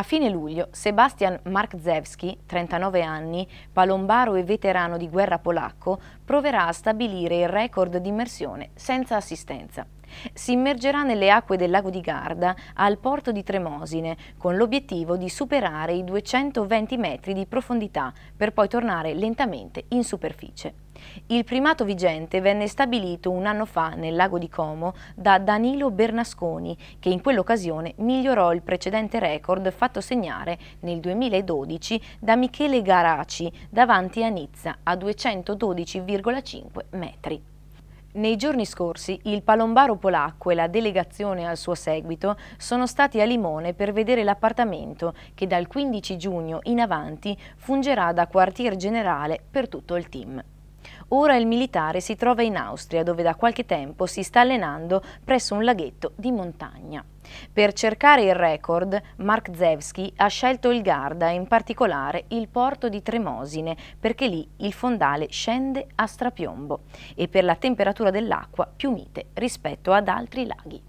A fine luglio, Sebastian Markzewski, 39 anni, palombaro e veterano di guerra polacco, proverà a stabilire il record di immersione senza assistenza. Si immergerà nelle acque del lago di Garda al porto di Tremosine con l'obiettivo di superare i 220 metri di profondità per poi tornare lentamente in superficie. Il primato vigente venne stabilito un anno fa nel lago di Como da Danilo Bernasconi, che in quell'occasione migliorò il precedente record fatto segnare nel 2012 da Michele Garaci davanti a Nizza a 212,5 metri. Nei giorni scorsi il palombaro polacco e la delegazione al suo seguito sono stati a Limone per vedere l'appartamento che dal 15 giugno in avanti fungerà da quartier generale per tutto il team. Ora il militare si trova in Austria dove da qualche tempo si sta allenando presso un laghetto di montagna. Per cercare il record, Mark Zewski ha scelto il Garda e in particolare il porto di Tremosine, perché lì il fondale scende a strapiombo e per la temperatura dell'acqua più mite rispetto ad altri laghi.